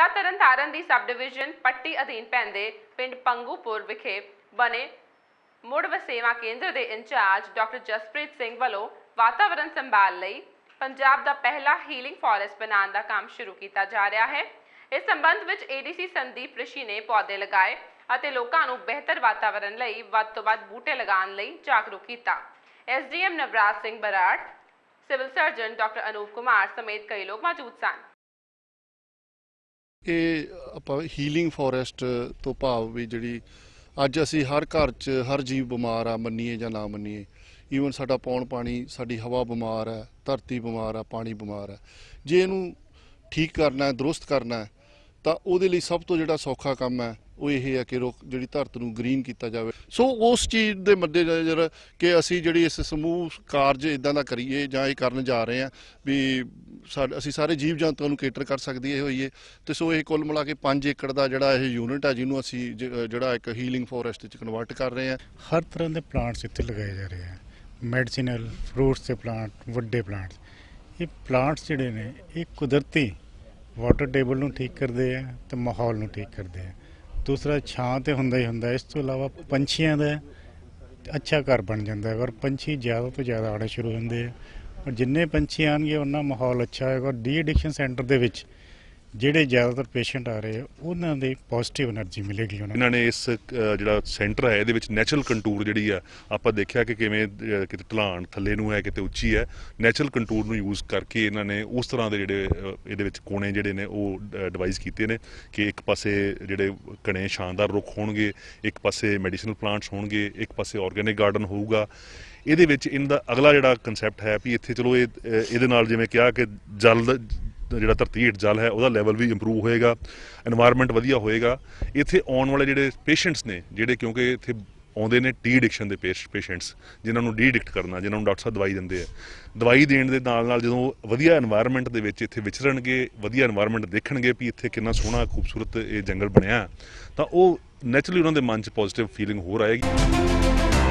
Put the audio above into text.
ਜ਼ਿਲ੍ਹਾ ਤਰਨਤਾਰਨ ਦੀ sub division ਪੱਟੀ ਅਧੀਨ ਪੈਂਦੇ ਪਿੰਡ ਪੰਗੂਪੁਰ ਵਿਖੇ ਬਣੇ ਮੁੜ ਵਸੇਵਾ ਕੇਂਦਰ ਦੇ ਇੰਚਾਰਜ ਡਾਕਟਰ ਜਸਪ੍ਰੀਤ ਸਿੰਘ ਵੱਲੋਂ ਵਾਤਾਵਰਣ ਸੰਭਾਲ ਲਈ ਪੰਜਾਬ ਦਾ ਪਹਿਲਾ ਹੀਲਿੰਗ ਫੋਰੈਸਟ ਬਣਾਉਣ ਦਾ ਕੰਮ ਸ਼ੁਰੂ ਕੀਤਾ ਜਾ ਰਿਹਾ ਹੈ ਇਸ ਸੰਬੰਧ ਵਿੱਚ ਏਡੀਸੀ ਸੰਦੀਪ ਰਿਸ਼ੀ ਨੇ ਪੌਦੇ ਲਗਾਏ ਅਤੇ ਲੋਕਾਂ ਨੂੰ ਬਿਹਤਰ ਵਾਤਾਵਰਣ ਲਈ ਵੱਧ ਤੋਂ ਵੱਧ ਬੂਟੇ ਲਗਾਉਣ ਲਈ ਜਾਗਰੂਕ ਕੀਤਾ SDM Navraj Singh Brar civil surgeon doctor Anoop Kumar ਸਮੇਤ ਕਈ ਲੋਕ ਮੌਜੂਦ ਸਨ ਇਹ ਆਪਾਂ ਹੀਲਿੰਗ ਫੋਰੈਸਟ ਤੋਂ ਭਾਵ ਵੀ ਜਿਹੜੀ ਅੱਜ ਅਸੀਂ ਹਰ ਘਰ 'ਚ ਹਰ ਜੀਵ ਬਿਮਾਰ ਆ ਮੰਨੀਏ ਜਾਂ ਨਾ ਮੰਨੀਏ ਈਵਨ ਸਾਡਾ ਪੌਣ ਪਾਣੀ ਸਾਡੀ ਹਵਾ ਬਿਮਾਰ ਹੈ ਧਰਤੀ ਬਿਮਾਰ ਆ ਪਾਣੀ ਬਿਮਾਰ ਹੈ ਜੇ ਇਹਨੂੰ ਠੀਕ ਕਰਨਾ ਹੈ ਦਰੁਸਤ ਕਰਨਾ ਹੈ ਤਾਂ ਉਹਦੇ ਲਈ ਸਭ ਤੋਂ ਜਿਹੜਾ ਸੌਖਾ ਕੰਮ ਹੈ ਉਹ ਇਹ ਹੈ ਕਿ ਰੁੱਖ ਜਿਹੜੀ ਧਰਤ ਨੂੰ ਗ੍ਰੀਨ ਕੀਤਾ ਜਾਵੇ ਸੋ ਉਸ ਚੀਜ਼ ਦੇ ਮੱਦੇ ਨਜ਼ਰ ਕਿ ਅਸੀਂ ਜਿਹੜੀ ਇਸ ਸਮੂਹ ਕਾਰਜ ਇਦਾਂ ਦਾ ਕਰੀਏ ਜਾਂ ਇਹ ਕਰਨ ਜਾ ਰਹੇ ਆ ਵੀ ਸਾਡ- ਅਸੀਂ ਸਾਰੇ ਜੀਵ ਜੰਤੂਆਂ ਨੂੰ ਕੇਟਰ ਕਰ ਸਕਦੀ ਇਹ ਹੋਈ ਹੈ ਤੇ ਸੋ ਇਹ ਕੁੱਲ ਮਿਲਾ ਕੇ 5 ਏਕੜ ਦਾ ਜਿਹੜਾ ਇਹ ਯੂਨਿਟ ਹੈ ਜਿਹਨੂੰ ਅਸੀਂ ਜਿਹੜਾ ਇੱਕ ਹੀਲਿੰਗ ਫੋਰੈਸਟ ਵਿੱਚ ਕਨਵਰਟ ਕਰ ਰਹੇ ਹਾਂ ਹਰ ਤਰ੍ਹਾਂ ਦੇ ਪਲਾਂਟਸ ਇੱਥੇ ਲਗਾਏ ਜਾ ਰਹੇ ਹਨ ਮੈਡੀਸਨਲ ਫਰੂਟਸ ਦੇ ਪਲਾਂਟ ਵੱਡੇ ਪਲਾਂਟਸ ਇਹ ਪਲਾਂਟਸ ਜਿਹੜੇ ਨੇ ਇਹ ਕੁਦਰਤੀ ਵਾਟਰ ਟੇਬਲ ਨੂੰ ਠੀਕ ਕਰਦੇ ਆ ਤੇ ਮਾਹੌਲ ਨੂੰ ਠੀਕ ਕਰਦੇ ਆ ਦੂਸਰਾ ਛਾਂ ਤੇ ਹੁੰਦਾ ਹੀ ਹੁੰਦਾ ਇਸ ਤੋਂ ਇਲਾਵਾ ਪੰਛੀਆਂ ਦਾ ਅੱਛਾ ਘਰ ਬਣ ਜਾਂਦਾ ਹੈ ਅਗਰ ਪੰਛੀ ਜ਼ਿਆਦਾ ਤੋਂ ਜ਼ਿਆਦਾ ਆਉਣੇ ਸ਼ੁਰੂ ਹੁੰਦੇ ਆ ਪਰ ਜਿੰਨੇ ਪੰਛੀ ਆਣਗੇ ਉਹਨਾਂ ਮਾਹੌਲ ਅੱਛਾ ਹੋਏਗਾ ਡੀ ਐਡਿਕਸ਼ਨ ਸੈਂਟਰ ਦੇ ਵਿੱਚ ਜਿਹੜੇ ਜ਼ਿਆਦਾਤਰ ਪੇਸ਼ੈਂਟ ਆ ਰਹੇ ਆ ਉਹਨਾਂ ਦੇ ਪੋਜ਼ਿਟਿਵ એનર્ਜੀ ਮਿਲੇਗੀ ਉਹਨਾਂ ਨੂੰ ਇਹਨਾਂ ਨੇ ਇਸ ਜਿਹੜਾ ਸੈਂਟਰ ਹੈ ਇਹਦੇ ਵਿੱਚ ਨੇਚਰਲ ਕੰਟੂਰ ਜਿਹੜੀ ਆ ਆਪਾਂ ਦੇਖਿਆ ਕਿ ਕਿਵੇਂ ਕਿਤੇ ਢਲਾਣ ਥੱਲੇ ਨੂੰ ਹੈ ਕਿਤੇ ਉੱਚੀ ਹੈ ਨੇਚਰਲ ਕੰਟੂਰ ਨੂੰ ਯੂਜ਼ ਕਰਕੇ ਇਹਨਾਂ ਨੇ ਉਸ ਤਰ੍ਹਾਂ ਦੇ ਜਿਹੜੇ ਇਹਦੇ ਵਿੱਚ ਕੋਣੇ ਜਿਹੜੇ ਨੇ ਉਹ ਡਿਵਾਈਸ ਕੀਤੇ ਨੇ ਕਿ ਇੱਕ ਪਾਸੇ ਜਿਹੜੇ ਕਣੇ ਸ਼ਾਨਦਾਰ ਰੁੱਖ ਹੋਣਗੇ ਇੱਕ ਪਾਸੇ ਮੈਡੀਸਨਲ ਪਲਾਂਟਸ ਹੋਣਗੇ ਇੱਕ ਪਾਸੇ ਆਰਗੇਨਿਕ ਗਾਰਡਨ ਹੋਊਗਾ ਇਹਦੇ ਵਿੱਚ ਇਹਦਾ ਅਗਲਾ ਜਿਹੜਾ ਕਨਸੈਪਟ ਹੈ ਵੀ ਇੱਥੇ ਚਲੋ ਇਹ ਇਹਦੇ ਨਾਲ ਜਿਵੇਂ ਕਿਹਾ ਕਿ ਜਲ ਜਿਹੜਾ ਧਰਤੀ ਹੇਠ ਜਲ ਹੈ ਉਹਦਾ ਲੈਵਲ ਵੀ ਇੰਪਰੂਵ ਹੋਏਗਾ এনवायरमेंट ਵਧੀਆ ਹੋਏਗਾ ਇੱਥੇ ਆਉਣ ਵਾਲੇ ਜਿਹੜੇ ਪੇਸ਼ੈਂਟਸ ਨੇ ਜਿਹੜੇ ਕਿਉਂਕਿ ਇੱਥੇ ਆਉਂਦੇ ਨੇ ਟੀ ਐਡਿਕਸ਼ਨ ਦੇ ਪੇਸ਼ੈਂਟਸ ਜਿਨ੍ਹਾਂ ਨੂੰ ਡੀ ਐਡਿਕਟ ਕਰਨਾ ਜਿਨ੍ਹਾਂ ਨੂੰ ਡਾਕਟਰ ਸਾਹਿਬ ਦਵਾਈ ਦਿੰਦੇ ਆ ਦਵਾਈ ਦੇਣ ਦੇ ਨਾਲ ਨਾਲ ਜਦੋਂ ਵਧੀਆ এনवायरमेंट ਦੇ ਵਿੱਚ ਇੱਥੇ ਵਿਚਰਨਗੇ ਵਧੀਆ এনवायरमेंट ਦੇਖਣਗੇ ਵੀ ਇੱਥੇ ਕਿੰਨਾ ਸੋਹਣਾ ਖੂਬਸੂਰਤ ਇਹ ਜੰਗਲ ਬਣਿਆ ਤਾਂ ਉਹ ਨੇਚਰਲੀ ਉਹਨਾਂ ਦੇ ਮਨ 'ਚ ਪੋਜ਼ਿਟਿਵ ਫੀਲਿੰਗ ਹੋਰ ਆਏਗੀ